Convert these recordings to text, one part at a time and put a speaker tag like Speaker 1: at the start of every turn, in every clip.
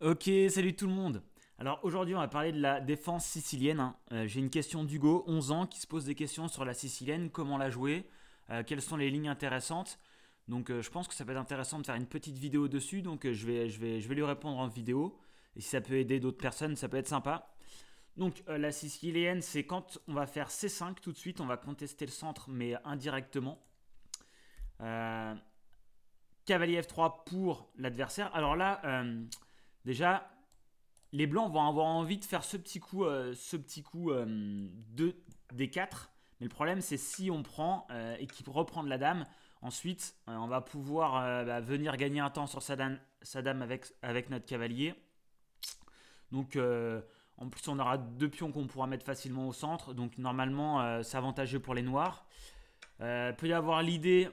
Speaker 1: Ok, salut tout le monde Alors aujourd'hui on va parler de la défense sicilienne. Hein. Euh, j'ai une question d'Hugo, 11 ans, qui se pose des questions sur la sicilienne, comment la jouer, euh, quelles sont les lignes intéressantes. Donc euh, je pense que ça peut être intéressant de faire une petite vidéo dessus, donc je, vais, je, vais, je vais lui répondre en vidéo. Et si ça peut aider d'autres personnes, ça peut être sympa. Donc la sicilienne, c'est quand on va faire C5 tout de suite, on va contester le centre, mais indirectement. Cavalier F3 pour l'adversaire. Alors là Déjà, les blancs vont avoir envie de faire ce petit coup, euh, ce petit coup euh, des 4. Mais le problème, c'est si on prend euh, et qu'il reprend de la dame, ensuite, on va pouvoir bah, venir gagner un temps sur sa dame, avec, notre cavalier. Donc, en plus, on aura deux pions qu'on pourra mettre facilement au centre. Donc, normalement, c'est avantageux pour les noirs. peut y avoir l'idée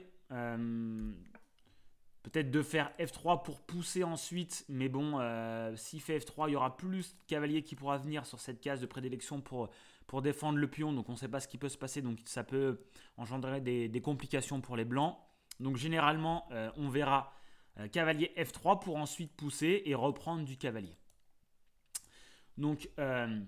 Speaker 1: Peut-être de faire F3 pour pousser ensuite, mais bon, euh, s'il fait F3, il y aura plus de cavaliers qui pourra venir sur cette case de prédilection pour, pour défendre le pion, donc on ne sait pas ce qui peut se passer, donc ça peut engendrer des, complications pour les blancs. Donc généralement, euh, on verra euh, cavalier F3 pour ensuite pousser et reprendre du cavalier. Donc il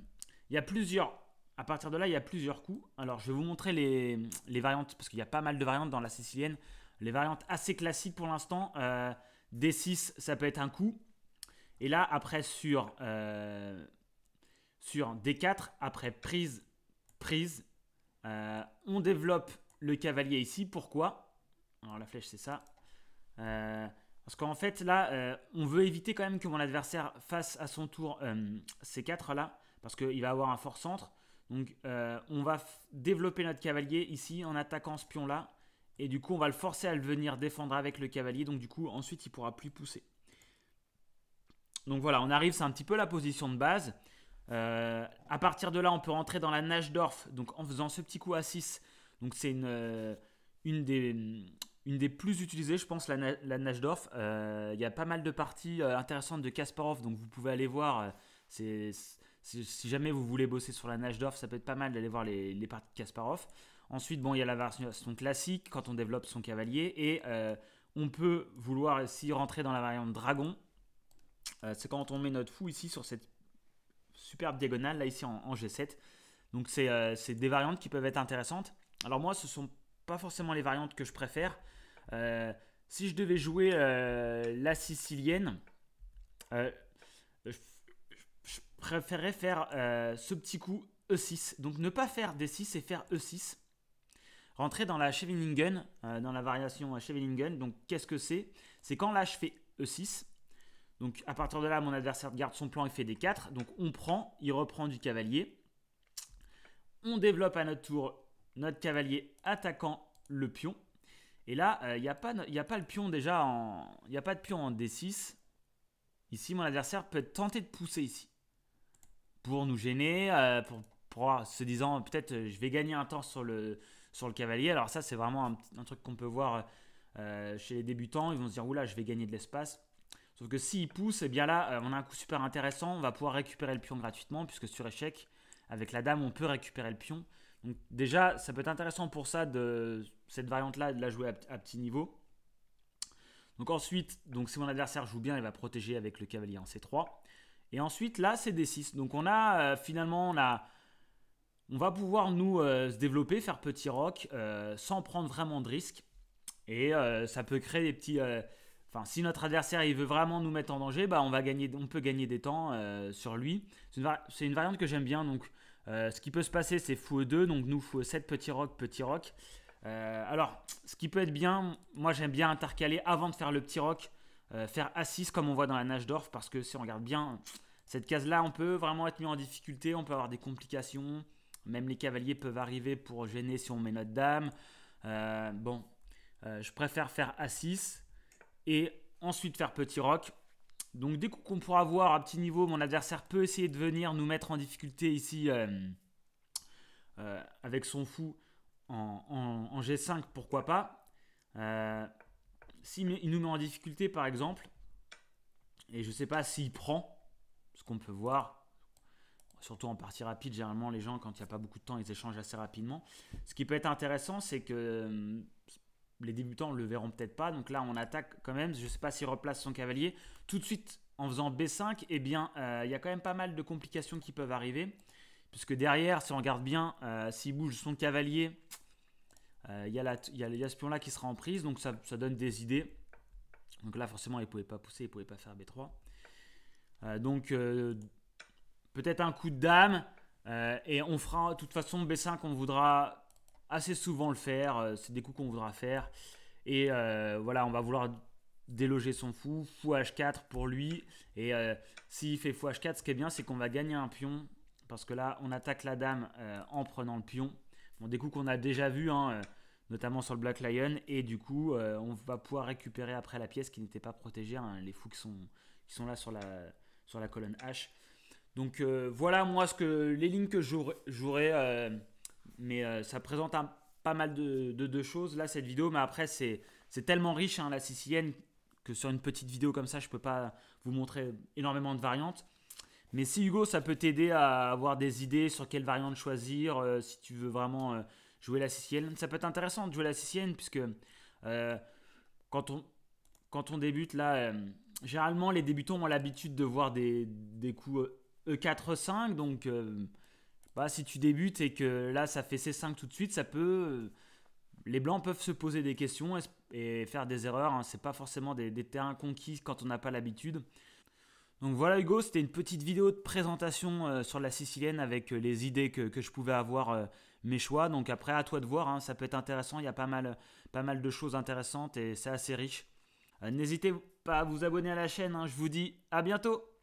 Speaker 1: y a plusieurs à partir de là, il y a plusieurs coups. Alors, je vais vous montrer les, les variantes, parce qu'il y a pas mal de variantes dans la sicilienne. Les variantes assez classiques pour l'instant. Euh, D6, ça peut être un coup. Et là, après, sur, euh, sur D4, après prise, prise, euh, on développe le cavalier ici. Pourquoi Alors, la flèche, c'est ça. parce qu'en fait, là, on veut éviter quand même que mon adversaire fasse à son tour c 4 là. Parce qu'il va avoir un fort centre. Donc, on va développer notre cavalier ici en attaquant ce pion-là. Et du coup, on va le forcer à le venir défendre avec le cavalier. Donc du coup, ensuite, il ne pourra plus pousser. Donc voilà, on arrive, c'est un petit peu la position de base. Euh, à partir de là, on peut rentrer dans la nage d'orf. Donc en faisant ce petit coup à 6. Donc c'est euh, euh, une, des, plus utilisées, je pense, la, nage d'orf. Euh, il y a pas mal de parties intéressantes de Kasparov. Donc vous pouvez aller voir. si jamais vous voulez bosser sur la nage d'orf, ça peut être pas mal d'aller voir les parties de Kasparov. Ensuite, bon, il y a la version classique quand on développe son cavalier et euh, on peut vouloir aussi rentrer dans la variante dragon. Euh, c'est quand on met notre fou ici sur cette superbe diagonale, là ici en, G7. Donc euh, c'est des variantes qui peuvent être intéressantes. Alors moi, ce ne sont pas forcément les variantes que je préfère. si je devais jouer la sicilienne, je, préférerais faire ce petit coup E6. Donc ne pas faire D6 et faire E6. Rentrer dans la Scheveningen euh, dans la variation Scheveningen. donc qu'est-ce que c'est C'est quand là je fais E6, donc à partir de là mon adversaire garde son plan et fait D4, donc on prend, il reprend du cavalier, on développe à notre tour notre cavalier attaquant le pion, et là il euh, n'y a, pas, a pas le pion déjà il n'y a pas de pion en D6, ici mon adversaire peut tenter de pousser ici, pour nous gêner, euh, pour se disant peut-être je vais gagner un temps sur le sur le cavalier. Alors ça, c'est vraiment un, truc qu'on peut voir euh, euh, chez les débutants. Ils vont se dire, oula, je vais gagner de l'espace. Sauf que s'il pousse, et eh bien là, euh, on a un coup super intéressant. On va pouvoir récupérer le pion gratuitement, puisque sur échec, avec la dame, on peut récupérer le pion. Donc déjà, ça peut être intéressant pour ça, de cette variante-là, de la jouer à, petit niveau. Donc ensuite, donc si mon adversaire joue bien, il va protéger avec le cavalier en C3. Et ensuite, là, c'est D6. Donc on a finalement, on a on va pouvoir nous euh, développer, faire petit rock euh, sans prendre vraiment de risques. Et euh, ça peut créer des petits. Enfin, si notre adversaire il veut vraiment nous mettre en danger, bah, on, va gagner, on peut gagner des temps sur lui. C'est une, variante que j'aime bien. Donc, ce qui peut se passer, c'est fou 2. E donc, nous, fou 7, e petit rock, petit rock. alors, ce qui peut être bien, moi j'aime bien intercaler avant de faire le petit rock, faire A6 comme on voit dans la nage d'orf, parce que si on regarde bien, cette case-là, on peut vraiment être mis en difficulté, on peut avoir des complications. Même les cavaliers peuvent arriver pour gêner si on met notre dame. Euh, bon, euh, je préfère faire A6 et ensuite faire petit rock. Donc dès qu'on pourra voir à petit niveau, mon adversaire peut essayer de venir nous mettre en difficulté ici euh, avec son fou en, G5, pourquoi pas. S'il nous met en difficulté par exemple, et je ne sais pas s'il prend, ce qu'on peut voir, surtout en partie rapide, généralement les gens, quand il n'y a pas beaucoup de temps, ils échangent assez rapidement. Ce qui peut être intéressant, c'est que hum, les débutants ne le verront peut-être pas. Donc là, on attaque quand même. Je ne sais pas s'il replace son cavalier. Tout de suite, en faisant B5, eh bien, euh, il y a quand même pas mal de complications qui peuvent arriver. Puisque derrière, si on regarde bien, euh, s'il bouge son cavalier, euh, il y, a ce pion-là qui sera en prise. Donc ça, ça, donne des idées. Donc là, forcément, il ne pouvait pas pousser, il ne pouvait pas faire B3. donc peut-être un coup de dame. Euh, et on fera de toute façon B5, on voudra assez souvent le faire. Euh, c'est des coups qu'on voudra faire. Et euh, voilà, on va vouloir déloger son fou. Fou H4 pour lui. Et s'il fait fou H4, ce qui est bien, c'est qu'on va gagner un pion. Parce que là, on attaque la dame en prenant le pion. des coups qu'on a déjà vus, hein, notamment sur le Black Lion. Et du coup, on va pouvoir récupérer après la pièce qui n'était pas protégée. Hein, les fous qui sont, qui sont là sur la, sur la colonne H. Donc euh, voilà, moi, ce que, les lignes que j'aurais. Euh, mais euh, ça présente pas mal de, choses, là, cette vidéo. Mais après, c'est tellement riche, hein, la sicilienne, que sur une petite vidéo comme ça, je peux pas vous montrer énormément de variantes. Mais si Hugo, ça peut t'aider à avoir des idées sur quelle variante choisir, si tu veux vraiment jouer la sicilienne. Ça peut être intéressant de jouer la sicilienne, puisque quand, on, quand on débute, là, généralement, les débutants ont l'habitude de voir des, des coups E4-5, donc euh, bah, si tu débutes et que là ça fait C5 tout de suite, ça peut. Euh, les blancs peuvent se poser des questions et faire des erreurs. Hein. C'est pas forcément des, terrains conquis quand on n'a pas l'habitude. Donc voilà Hugo, c'était une petite vidéo de présentation euh, sur la sicilienne avec les idées que, je pouvais avoir, mes choix. Donc après à toi de voir, hein. ça peut être intéressant, il y a pas mal, pas mal de choses intéressantes et c'est assez riche. N'hésitez pas à vous abonner à la chaîne, hein. je vous dis à bientôt